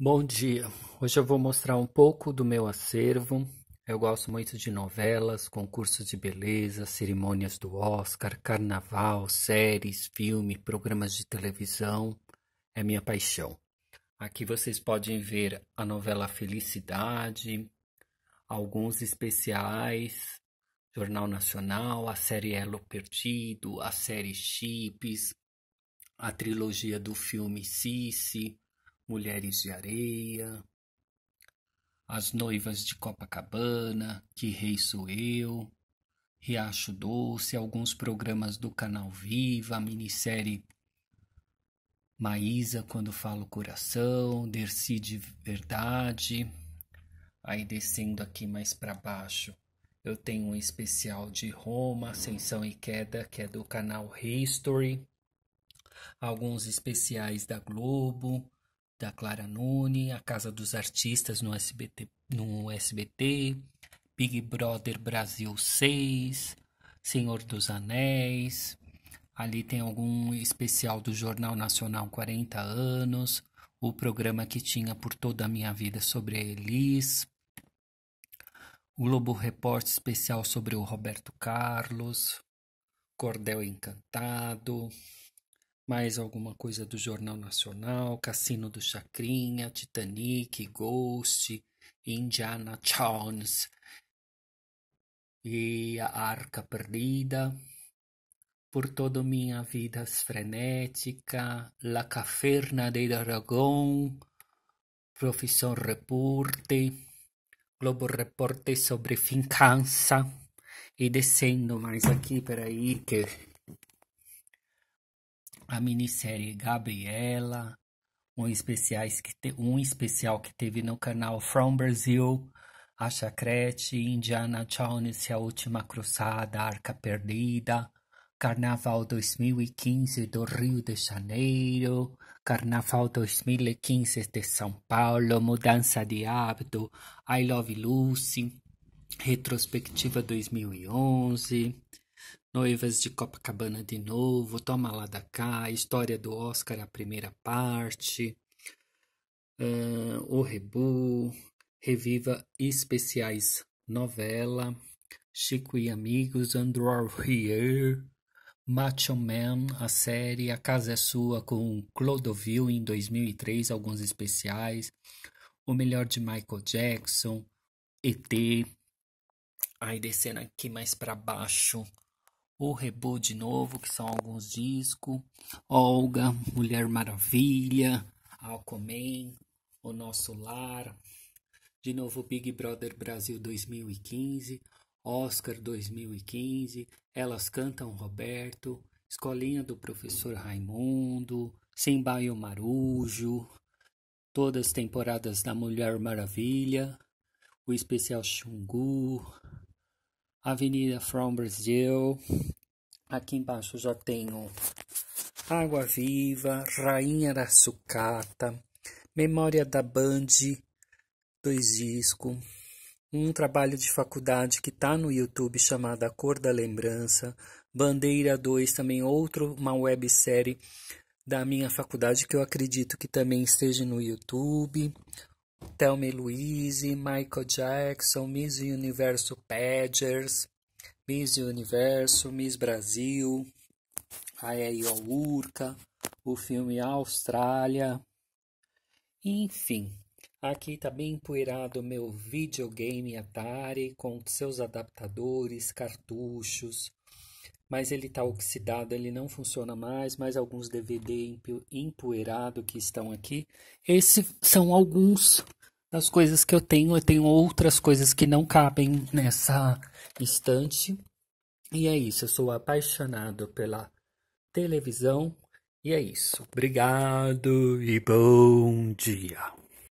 Bom dia! Hoje eu vou mostrar um pouco do meu acervo. Eu gosto muito de novelas, concursos de beleza, cerimônias do Oscar, carnaval, séries, filme, programas de televisão. É minha paixão. Aqui vocês podem ver a novela Felicidade, alguns especiais, Jornal Nacional, a série Elo Perdido, a série Chips, a trilogia do filme Cici Mulheres de Areia, As Noivas de Copacabana, Que Rei Sou Eu, Riacho Doce, alguns programas do Canal Viva, a minissérie Maísa Quando Falo Coração, Dercy de Verdade. Aí descendo aqui mais para baixo, eu tenho um especial de Roma, Ascensão e Queda, que é do canal History. Alguns especiais da Globo, da Clara Nune, A Casa dos Artistas no SBT, no SBT Big Brother Brasil 6, Senhor dos Anéis. Ali tem algum especial do Jornal Nacional 40 anos, o programa que tinha por toda a minha vida sobre a Elis, o Globo Report especial sobre o Roberto Carlos, Cordel Encantado, mais alguma coisa do Jornal Nacional, Cassino do Chacrinha, Titanic, Ghost, Indiana Jones e a Arca Perdida. Por toda minha vida frenética, La Caverna de Aragão, Profissão Reporte, Globo Reporte sobre Fincança. E descendo mais aqui, peraí, que a minissérie Gabriela, um, especiais que te, um especial que teve no canal From Brazil, A Chacrete, Indiana Jones e a Última Cruzada, Arca Perdida, Carnaval 2015 do Rio de Janeiro, Carnaval 2015 de São Paulo, Mudança de Hábito, I Love Lucy, Retrospectiva 2011. Noivas de Copacabana de novo, Toma lá da cá, História do Oscar, a primeira parte, uh, O Rebu, Reviva Especiais, Novela, Chico e Amigos, Andrew Here, Macho Man, a série A Casa é Sua com Clodovil em 2003, alguns especiais, O Melhor de Michael Jackson, ET, aí descendo aqui mais para baixo, o Rebo de novo, que são alguns discos. Olga, Mulher Maravilha, Alcomen, O Nosso Lar. De novo, Big Brother Brasil 2015, Oscar 2015, Elas Cantam Roberto, Escolinha do Professor Raimundo, Sem Baio Marujo, todas as temporadas da Mulher Maravilha, o especial Xungu, Avenida From Brazil. Aqui embaixo já tenho Água Viva, Rainha da Sucata, Memória da Band, dois discos, um trabalho de faculdade que está no YouTube chamado A Cor da Lembrança, Bandeira 2, também outro, uma websérie da minha faculdade que eu acredito que também esteja no YouTube, Thelma Louise, Michael Jackson, Miss Universo Padgers, Miss Universo, Miss Brasil, Ayaio é Urca, o filme Austrália. Enfim, aqui está bem empoeirado meu videogame Atari com seus adaptadores, cartuchos, mas ele está oxidado, ele não funciona mais, mais alguns DVD empoeirado que estão aqui. Esses são alguns das coisas que eu tenho, eu tenho outras coisas que não cabem nessa estante. E é isso, eu sou apaixonado pela televisão e é isso. Obrigado e bom dia.